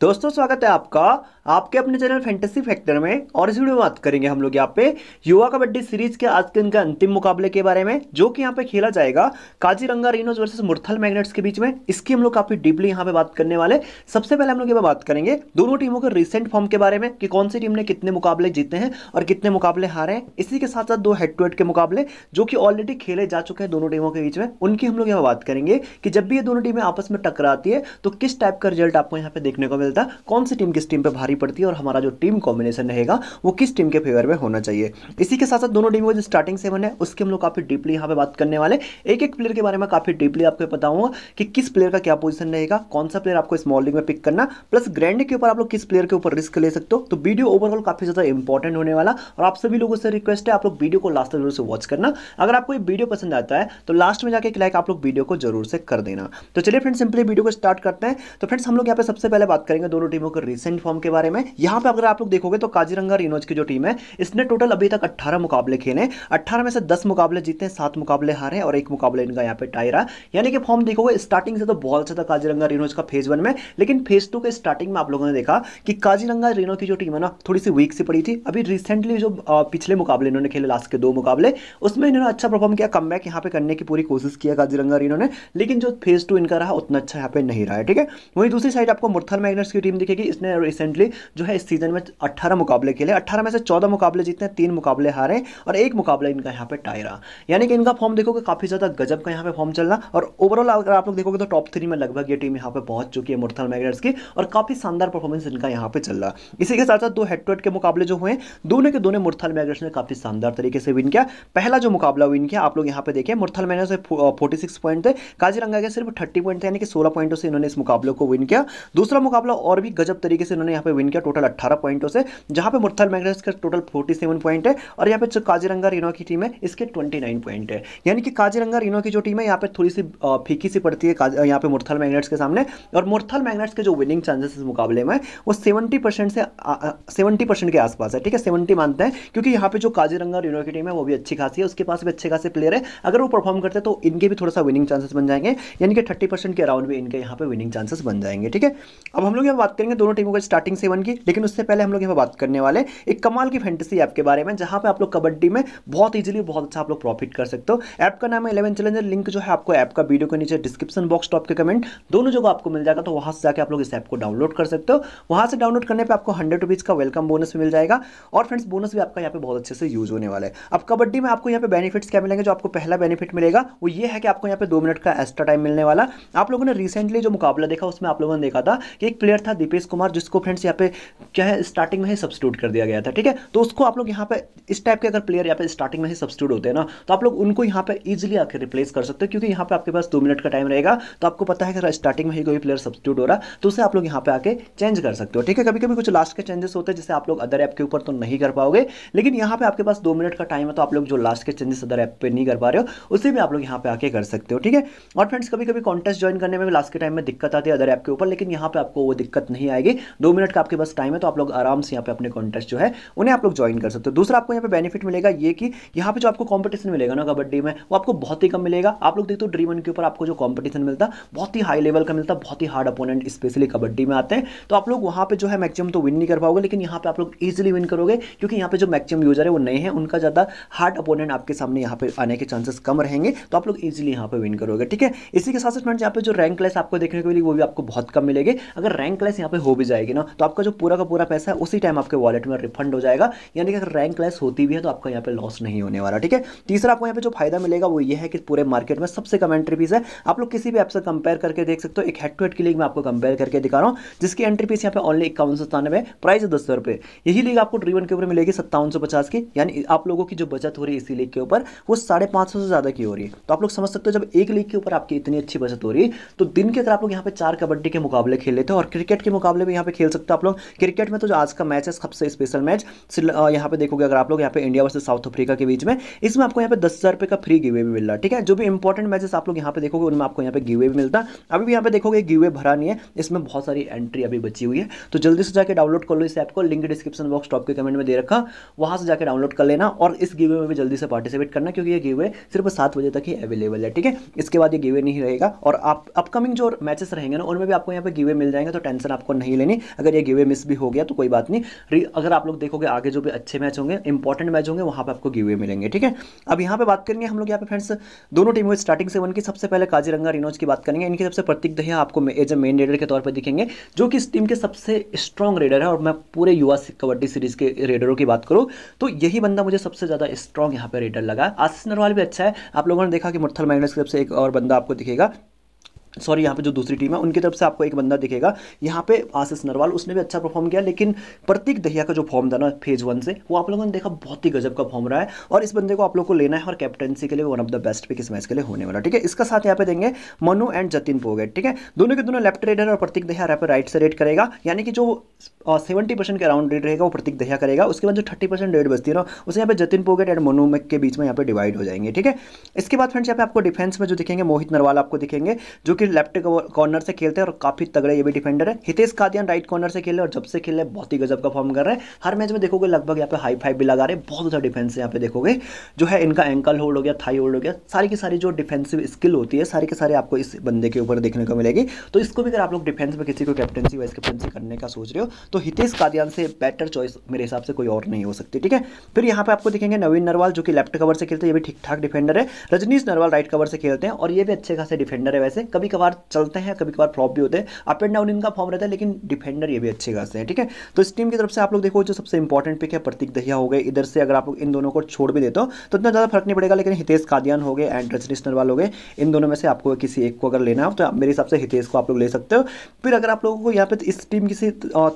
दोस्तों स्वागत है आपका आपके अपने चैनल फैंटेसी फैक्टर में और इस वीडियो में बात करेंगे हम लोग यहाँ पे युवा कबड्डी सीरीज के आज के इनका अंतिम मुकाबले के बारे में जो कि यहाँ पे खेला जाएगा Kaziranga rhinos versus Murthal magnets के बीच में इसकी हम लोग काफी डीपली यहाँ पे बात करने वाले सबसे पहले हम लोग यहाँ बात करेंगे दोनों टीमों के रिसेंट फॉर्म के बारे में कि कौन सी टीम ने कितने मुकाबले जीते हैं और कितने मुकाबले हारे हैं इसी के साथ साथ दो हेड टू हेड के मुकाबले जो कि ऑलरेडी खेले जा चुके हैं दोनों टीमों के बीच में उनकी हम लोग यहाँ बात करेंगे कि जब भी ये दोनों टीमें आपस में टकराती है तो किस टाइप का रिजल्ट आपको यहाँ पे देखने को मिल चलता कौन सी टीम किस टीम पर भारी पड़ती है और हमारा जो टीम कॉम्बिनेशन रहेगा वो किस टीम के फेवर में होना चाहिए इसी के साथ साथ दोनों टीमों जो स्टार्टिंग सेवन है उसके हम लोग काफ़ी डीपली यहाँ पे बात करने वाले एक एक प्लेयर के बारे में काफ़ी डीपली आपको बताऊंगा कि किस प्लेयर का क्या पोजिशन रहेगा कौन सा प्लेयर आपको स्मॉल लीग में पिक करना प्लस ग्रैंड के ऊपर आप लोग किस प्लेयर के ऊपर रिस्क ले सकते हो तो वीडियो ओवरऑल काफ़ी ज़्यादा इंपॉर्टेंट होने वाला और आप सभी लोगों से रिक्वेस्ट है आप लोग वीडियो को लास्ट तक जरूर से वॉच करना अगर आपको वीडियो पसंद आता है तो लास्ट में जाकर एक लाइक आप लोग वीडियो को जरूर से कर देना तो चलिए फ्रेंड्स सिंपली वीडियो को स्टार्ट करते हैं तो फ्रेंड्स हम लोग यहाँ पे सबसे पहले बात करेंगे करेंगे दोनों टीमों के रिसेंट फॉर्म के बारे में यहां पे अगर आप लोग देखोगे तो काजीरंगा रिनोज की जो टीम है इसने टोटल अभी तक अट्ठारह मुकाबले खेले अट्ठारह में से दस मुकाबले जीते हैं सात मुकाबले हारे और एक मुकाबले इनका यहाँ पे टायरा यानी कि फॉर्म देखोगे स्टार्टिंग से तो बहुत अच्छा था काजीरंगा रिनोज का फेज वन में लेकिन फेज टू के स्टार्टिंग में आप लोगों ने देखा कि काजीरंगा रिनो की जो टीम है ना थोड़ी सी वीक सी पड़ी थी अभी रिसेंटली जो पिछले मुकाबले इन्होंने खेले लास्ट के दो मुकाबले उसमें इन्होंने अच्छा परफॉर्म किया कम बैक यहाँ पे करने की पूरी कोशिश किया काजीरंगा रिनो ने लेकिन जो फेज टू इनका रहा उतना अच्छा यहाँ पे नहीं रहा है ठीक है वहीं दूसरी साइड आपको मुर्थल मैग्नस इंडियंस की टीम दिखेगी इसने रिसेंटली जो है इस सीजन में अट्ठारह मुकाबले खेले अट्ठारह में से चौदह मुकाबले जीते तीन मुकाबले हारे और एक मुकाबला इनका यहाँ पे टायरा यानी कि इनका फॉर्म देखोगे काफी ज्यादा गजब का यहाँ पर फॉर्म चलना और ओवरऑल अगर आप लोग देखोगे तो टॉप थ्री में लगभग ये टीम यहाँ पर पहुंच चुकी है मुरथल मैगनेट्स की और काफी शानदार परफॉर्मेंस इनका यहाँ पर चल रहा इसी के साथ साथ दो हेड टू हेड के मुकाबले जो हुए दोनों के दोनों मुरथल मैगनेट्स ने काफी शानदार तरीके से विन किया पहला जो मुकाबला विन किया आप लोग यहाँ पे देखें Murthal magnets forty six point थे काजीरंगा के सिर्फ थर्टी पॉइंट थे यानी कि सोलह पॉइंटों से इन्होंने इस मुकाबले को विन किया दूसरा मुकाबला मुकाबला और भी गजब तरीके से इन्होंने यहाँ पे विन किया टोटल अट्ठारह पॉइंटों से जहाँ पे मुरथल मैग्नस का टोटल फोर्टी सेवन पॉइंट है और यहाँ पे जो काजीरंगा रिनो की टीम है इसके ट्वेंटी नाइन पॉइंट है यानी कि काजीरंगा रिनो की जो टीम है यहाँ पे थोड़ी सी फीकी सी पड़ती है यहाँ पे मुरथल मैगनेट्स के सामने और मुरथल मैगनेट्स के जो विनिंग चांसेस इस मुकाबले में वो सेवेंटी से सेवेंटी के आसपास है ठीक है सेवेंटी मानते हैं क्योंकि यहाँ पे जो काजीरंगा रिनो की टीम है वो भी अच्छी खासी है उसके पास भी अच्छे खासे प्लेयर है अगर वो परफॉर्म करते हैं तो इनके भी थोड़ा सा विनिंग चांसेस बन जाएंगे यानी कि थर्टी के अराउंड भी इनके यहाँ पर विनिंग चांसेस बन जाएंगे ठीक है अब हम लोग यहाँ बात करेंगे दोनों टीमों के स्टार्टिंग सेवन की लेकिन उससे पहले हम लोग यहाँ बात करने वाले एक कमाल की फैंटेसी ऐप के बारे में जहाँ पे आप लोग कबड्डी में बहुत ईजिली बहुत अच्छा आप लोग प्रॉफिट कर सकते हो ऐप का नाम है इलेवन चैलेंजर लिंक जो है आपको ऐप का वीडियो के नीचे डिस्क्रिप्शन बॉक्स टॉप के कमेंट दोनों जगह आपको मिल जाएगा तो वहाँ से जाकर आप लोग इस ऐप को डाउनलोड कर सकते हो वहाँ से डाउनलोड करने पर आपको हंड्रेड रुपीज़ का वेलकम बोनस मिल जाएगा और फ्रेंड्स बोनस भी आपका यहाँ पर बहुत अच्छे से यूज होने वाला है अब कबड्डी में आपको यहाँ पे बेनिफिट्स क्या मिलेंगे जो आपको पहला बेनिफिट मिलेगा वो ये है कि आपको यहाँ पे दो मिनट का एक्स्ट्रा टाइम मिलने वाला आप लोगों ने रिसेंटली जो मुकाबला देखा उसमें आप लोगों ने देखा था कि एक प्लेयर था दीपेश कुमार जिसको फ्रेंड्स यहाँ पे क्या है स्टार्टिंग में ही सब्सिट्यूट कर दिया गया था ठीक है तो उसको आप लोग यहाँ पे इस टाइप के अगर प्लेयर यहाँ पे स्टार्टिंग में ही सब्सिट्यूट होते हैं ना तो आप लोग उनको यहाँ पे ईजिली आकर रिप्लेस कर सकते हो क्योंकि यहाँ पे आपके पास दो मिनट का टाइम रहेगा तो आपको पता है अगर स्टार्टिंग में ही कोई प्लेयर सब्सिट्यूट हो रहा तो उसे आप लोग यहाँ पे आके चेंज कर सकते हो ठीक है कभी कभी कुछ लास्ट के चेंजेस होते हैं जैसे आप लोग अदर ऐप के ऊपर तो नहीं कर पाओगे लेकिन यहाँ पे आपके पास दो मिनट का टाइम है तो आप लोग जो लास्ट के चेंजेस अदर ऐप पर नहीं कर पा रहे हो उसे भी आप लोग यहाँ पे आके कर सकते हो ठीक है और फ्रेंड्स कभी कभी कॉन्टेस्ट ज्वाइन करने में लास्ट के टाइम में दिक्कत आती है अदर ऐप के ऊपर लेकिन यहाँ पे आपको वो दिक्कत नहीं आएगी दो मिनट का आपके पास टाइम है तो आप लोग आराम से यहाँ पे अपने कॉन्टेस्ट जो है उन्हें आप लोग ज्वाइन कर सकते हो दूसरा आपको यहाँ पे बेनिफिट मिलेगा ये कि यहाँ पे जो आपको कॉम्पिटिशन मिलेगा ना कबड्डी में वो आपको बहुत ही कम मिलेगा आप लोग देखते हो ड्रीम वन के ऊपर आपको जो कॉम्पिटिशन मिलता बहुत ही हाई लेवल का मिलता बहुत ही हार्ड अपोनेंट स्पेशली कबड्डी में आते हैं तो आप लोग वहाँ पर जो है मैक्सिमम तो विन नहीं कर पाओगे लेकिन यहाँ पर आप लोग ईजिली विन करोगे क्योंकि यहाँ पर जो मैक्सिमम यूजर है वो नए हैं उनका ज़्यादा हार्ड अपोनेंट आपके सामने यहाँ पर आने के चांसेस कम रहेंगे तो आप लोग ईजिली यहाँ पर विन करोगे ठीक है इसी के साथ साथ फ्रेंड्स यहाँ पे जो रैंक क्लास आपको देखने को मिलेगी वो भी आपको बहुत कम मिलेगी अगर रैंक रैंक क्लास यहाँ पे हो भी जाएगी ना तो आपका जो पूरा का पूरा पैसा है उसी टाइम आपके वॉलेट में रिफंड हो जाएगा यानी कि अगर रैंक क्लास होती भी है तो आपका यहाँ पे लॉस नहीं होने वाला ठीक है तीसरा आपको यहाँ पे जो फायदा मिलेगा वो ये है कि पूरे मार्केट में सबसे कम एंट्री फीस है आप लोग किसी भी ऐप से कंपेयर करके देख सकते हो एक हेड टू हेड की लीग में आपको कंपेयर करके दिखा रहा हूँ जिसकी एंट्री फीस यहाँ पे ऑनली इक्यावन सौ सत्तानवे प्राइस है दस सौ रुपये यही लीग आपको ड्रीवन के ऊपर मिलेगी सत्तावन सौ पचास की यानी आप लोगों की जो बचत हो रही है इसी लीग के ऊपर वो साढ़े पाँच सौ से ज़्यादा की हो रही है तो आप लोग समझ सकते हो जब एक लीग के ऊपर आपकी इतनी अच्छी बचत हो रही है तो दिन के अगर आप लोग यहाँ पे चार कबड्डी के मुकाबले खेल लेते हो और क्रिकेट के मुकाबले में यहाँ पे खेल सकते हो आप लोग क्रिकेट में तो जो आज का मैच है सबसे स्पेशल मैच यहाँ पे देखोगे अगर आप लोग यहाँ पे इंडिया वर्सेज साउथ अफ्रीका के बीच में इसमें आपको यहाँ पे दस हज़ार का फ्री गिवे भी मिल रहा है ठीक है जो भी इंपॉर्टेंट मैचेस आप लोग यहाँ पे देखोगे उनमें आपको यहाँ पे गिवे भी मिलता अभी भी यहाँ पे देखोगे गिवे भरा नहीं है इसमें बहुत सारी एंट्री अभी बची हुई है तो जल्दी से जाकर डाउनलोड कर लो इस ऐप को लिंक डिस्क्रिप्शन बॉक्स टॉप के कमेंट में दे रखा वहाँ से जाकर डाउनलोड कर लेना और इस गिवे में भी जल्दी से पार्टिसिपेट करना क्योंकि ये गिवे सिर्फ सात बजे तक ही अवेलेबल है ठीक है इसके बाद ये गिवे नहीं रहेगा और आप अपकमिंग जो मैचेस रहेंगे ना उनमें भी आपको यहाँ पे गिवे मिल जाएंगे तो टेंशन आपको नहीं लेनी अगर ये गिवे मिस भी हो गया तो कोई बात नहीं अगर आप लोग देखोगे आगे जो भी अच्छे मैच होंगे इंपॉर्टेंट मैच होंगे वहां पर आपको गिवे मिलेंगे ठीक है अब यहाँ पर बात करेंगे हम लोग यहाँ पे फ्रेंड्स दोनों टीम की स्टार्टिंग सेवन की सबसे पहले काजीरंगा रिनोज की बात करेंगे इनकी सबसे प्रतीक दहिया आपको एज ए मेन रेडर के तौर पर दिखेंगे जो कि इस टीम के सबसे स्ट्रॉन्ग रेडर है और मैं पूरे युवा कबड्डी सीरीज के रेडरों की बात करूँ तो यही बंदा मुझे सबसे ज़्यादा स्ट्रॉन्ग यहाँ पे रेडर लगा आशीष नरवाल भी अच्छा है आप लोगों ने देखा कि मुर्थल मैग्नेस की तरफ से एक और बंदा आपको दिखेगा सॉरी यहाँ पे जो दूसरी टीम है उनकी तरफ से आपको एक बंदा दिखेगा यहाँ पे आशीष नरवाल उसने भी अच्छा परफॉर्म किया लेकिन प्रतीक दहिया का जो फॉर्म था ना फेज वन से वो आप लोगों ने देखा बहुत ही गजब का फॉर्म रहा है और इस बंदे को आप लोग को लेना है और कैप्टनसी के लिए one of the best pick इस मैच के लिए होने वाला ठीक है इसका साथ यहाँ पे देंगे मनु एंड जतिन पोगेट ठीक है दोनों के दोनों लेफ्ट रेडर और प्रतीक दहिया यहाँ राइट से रेड करेगा यानी कि जो सेवेंटी परसेंट के अराउंड रेड रहेगा वो प्रतीक दहिया करेगा उसके बाद जो थर्टी परसेंट रेड बचती है ना उसे यहाँ पे जतिन पोगेट एंड मनु के बीच में यहाँ पे डिवाइड हो जाएंगे ठीक है इसके बाद फ्रेंड्स यहाँ पे आपको डिफेंस में जो दिखेंगे मोहित नरवाल आपको दिखेंगे जो कि लेफ्ट कॉर्नर से खेलते हैं और काफी तगड़े ये भी डिफेंडर है हितेश कादियान राइट कॉर्नर से खेले और जब से खेले बहुत ही गजब का फॉर्म कर रहे हैं हर मैच में देखोगे लगभग यहाँ पे हाई फाइव भी लगा रहे हैं बहुत अच्छा डिफेंस यहाँ पे देखोगे जो है इनका एंकल होल्ड हो गया थाई होल्ड हो गया सारी की सारी जो डिफेंसिव स्किल होती है सारी के सारे आपको इस बंदे के ऊपर देखने को मिलेगी तो इसको भी अगर आप लोग डिफेंस में किसी को कैप्टनसी वाइस कैप्टनसी करने का सोच रहे हो तो हितेश कादियान से बेटर चॉइस मेरे हिसाब से कोई और नहीं हो सकती ठीक है फिर यहाँ पे आपको देखेंगे नवीन नरवाल जो कि लेफ्ट कवर से खेलते हैं ये भी ठीक ठाक डिफेंडर है रजनीश नरवाल राइट कवर से खेलते हैं और ये भी अच्छे खासे डिफेंडर है वैसे कभी कभी कभार चलते हैं कभी कभार फ्लॉप भी होते हैं अप एंड डाउन इनका फॉर्म रहता है लेकिन डिफेंडर ये भी अच्छे खासते हैं ठीक है तो इस टीम की तरफ से आप लोग देखो जो सबसे इंपॉर्टेंट पिक है प्रतीक दहिया हो गए इधर से अगर आप लोग इन दोनों को छोड़ भी देते हो तो इतना ज़्यादा फर्क नहीं पड़ेगा लेकिन हितेश कादियान हो गए एंड रजनीश नरवाल हो गए इन दोनों में से आपको किसी एक को अगर लेना हो तो मेरे हिसाब से हितेश को आप लोग ले सकते हो फिर अगर आप लोगों को यहाँ पे इस टीम किसी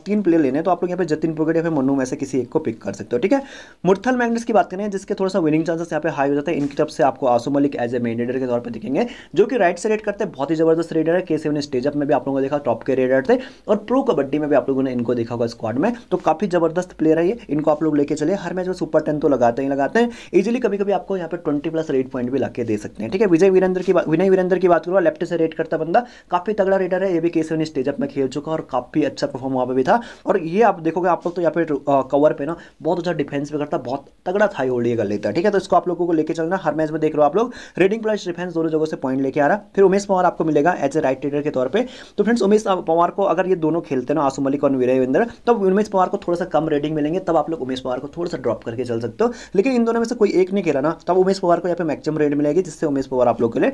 तीन प्लेयर लेने तो आप लोग यहाँ पे जतिन पोगेट या फिर मनु में से किसी एक को पिक कर सकते हो ठीक है मुरथल मैगनेस की बात करें जिसके थोड़ा सा विनिंग चांसेस यहाँ पे हाई हो जाता है इनकी तरफ से आपको Ashu Malik as a main के तौर पर दिखेंगे जो कि राइट से रेट करते हैं बहुत ही ज़बरदस्त रेडर है के सेवन स्टेज अप में भी आप लोगों ने देखा टॉप के रेडर थे और प्रो कबड्डी में भी आप लोगों ने इनको देखा होगा स्क्वाड में तो काफ़ी ज़बरदस्त प्लेयर है ये इनको आप लोग लेके चले हर मैच में सुपर टेन तो लगाते ही लगाते हैं इजिली कभी कभी आपको यहाँ पर ट्वेंटी प्लस रेड पॉइंट भी ला दे सकते हैं ठीक है विजय वीरेंद्र की विनय वीरेंद्र की बात करूँ लेफ्ट से रेड करता बंदा काफ़ी तगड़ा रेडर है ये भी के सेवन स्टेज अप में खेल चुका और काफ़ी अच्छा परफॉर्म वहाँ पर भी था और ये आप देखोगे आप लोग तो यहाँ पे कवर पे ना बहुत अच्छा डिफेंस भी करता बहुत तगड़ा था होल्ड ये कर लेता है ठीक है तो इसको आप लोगों को लेकर चलना हर मैच में देख रहे हो आप लोग रेडिंग प्लस डिफेंस दोनों जगह से पॉइंट लेके आ रहा फिर उमेश पवार आपको मिलेगा एज ए राइट टेडर के तौर पर तो फ्रेंड्स उमेश पवार को अगर ये दोनों खेलते ना आसू मलिक और वीरेंद्र तब उमेश पवार को थोड़ा सा कम रेडिंग मिलेंगे तब आप लोग उमेश पवार को थोड़ा सा ड्रॉप करके चल सकते हो लेकिन इन दोनों में से कोई एक नहीं खेला ना तब उमेश पवार को यहाँ पे मैक्सिमम रेड मिलेगी जिससे उमेश पवार आप लोग के लिए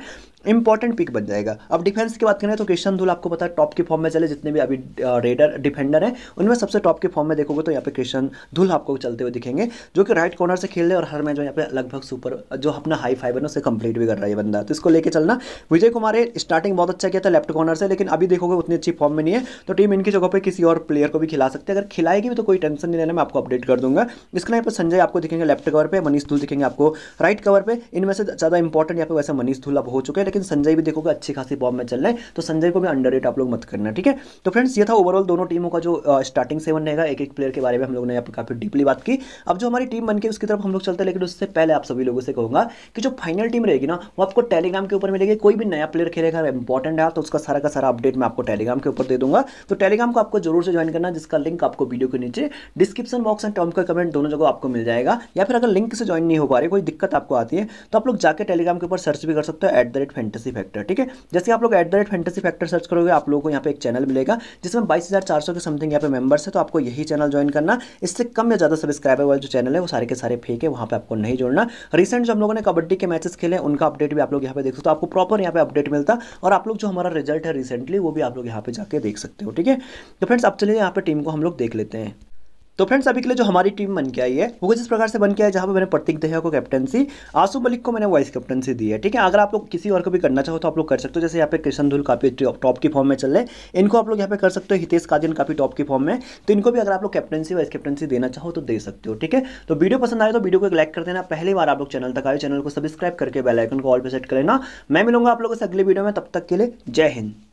इंपॉर्टेंट पिक बन जाएगा अब डिफेंस की बात करें तो किशन धूल आपको पता है टॉप के फॉर्म में चले जितने भी अभी रेडर डिफेंडर हैं उनमें सबसे टॉप के फॉर्म में देखोगे तो यहाँ पे किशन धूल आपको चलते हुए दिखेंगे जो कि राइट कॉर्नर से खेल रहे और हर मैच में यहाँ पे लगभग सुपर जो अपना हाई फाइबर है उसे कंप्लीट भी कर रहा है बंदा तो इसको लेकर चलना विजय कुमार स्टार्टिंग स्टार्टिंग बहुत अच्छा किया था लेफ्ट कॉर्नर से लेकिन अभी देखोगे उतनी अच्छी फॉर्म में नहीं है तो टीम इनकी जगह पर किसी और प्लेयर को भी खिला सकते हैं अगर खिलाएगी भी तो कोई टेंशन नहीं लेना मैं आपको अपडेट कर दूंगा इसके लिए संजय आपको दिखेंगे लेफ्ट कवर पर मनीष धूल दिखेंगे आपको राइट कवर पर इनमें से ज़्यादा इंपॉर्टेंट यहाँ पर वैसे मनीष धूल अब हो चुके हैं लेकिन संजय भी देखोगे अच्छी खासी फॉर्म में चल रहे हैं तो संजय को भी अंडर आप लोग मत करना ठीक है तो फ्रेंड्स ये था ओवरऑल दोनों टीमों का जो स्टार्टिंग सेवन रहेगा एक एक प्लेयर के बारे में हम लोगों ने यहाँ पर काफ़ी डीपली बात की अब जो हमारी टीम बन के उसकी तरफ हम लोग चलते हैं लेकिन उससे पहले आप सभी लोगों से कहूंगा कि जो फाइनल टीम रहेगी ना वो आपको टेलीग्राम के ऊपर मिलेगी कोई भी नया प्लेयर खेलेगा इंपॉर्टेंट है तो उसका सारा का सारा अपडेट मैं आपको टेलीग्राम के ऊपर दे दूंगा तो टेलीग्राम को आपको जरूर से ज्वाइन करना जिसका लिंक आपको वीडियो के नीचे डिस्क्रिप्शन बॉक्स एंड टर्म का कमेंट दोनों जगह आपको मिल जाएगा या फिर अगर लिंक से ज्वाइन नहीं हो पा रही कोई दिक्कत आपको आती है तो आप लोग जाकर टेलीग्राम के ऊपर सर्च भी कर सकते हो at the rate fantasy factor ठीक है जैसे आप लोग at the rate fantasy factor search करोगे आप लोगों को यहाँ पे एक चैनल मिलेगा जिसमें बाईस हज़ार चार सौ के समथिंग यहाँ पे मेंबर्स है तो आपको यही चैनल ज्वाइन करना इससे कम या ज़्यादा सब्सक्राइबर वाले जो चैनल है वो सारे के सारे फेक है वहाँ पर आपको नहीं जोड़ना रिसेंट जो हम लोगों ने कबड्डी के मैचेस खेले उनका अपडेट भी आप लोग यहाँ पे देख सकते हो तो आपको प्रॉपर यहाँ पे अपडेट मिलता और और आप लोग जो हमारा रिजल्ट है रिसेंटली वो भी आप लोग यहाँ पे जाके देख सकते हो ठीक है तो फ्रेंड्स अब चलिए यहाँ पे टीम को हम लोग देख लेते हैं तो फ्रेंड्स अभी के लिए जो हमारी टीम बन के आई है वो जिस प्रकार से बन के आई जहाँ पर मैंने प्रतीक दहिया को कैप्टनसी आसू मलिक को मैंने वाइस कैप्टनसी दी है ठीक है अगर आप लोग किसी और को भी करना चाहो तो आप लोग कर सकते हो जैसे यहाँ पे कृष्ण धुल काफी टॉप की फॉर्म में चल रहे इनको आप लोग यहाँ पे कर सकते हो हितेश कादिन काफी टॉप की फॉर्म में तो इनको भी अगर आप लोग कैप्टनसी वाइस कैप्टनसी देना चाहो तो दे सकते हो ठीक है तो वीडियो पसंद आए तो वीडियो को एक लाइक कर देना पहली बार आप लोग चैनल तक आए चैनल को सब्सक्राइब करके बेलाइकन को ऑल पर सेट कर लेना मैं मिलूंगा आप लोगों से अगले वीडियो में तब तक के लिए जय हिंद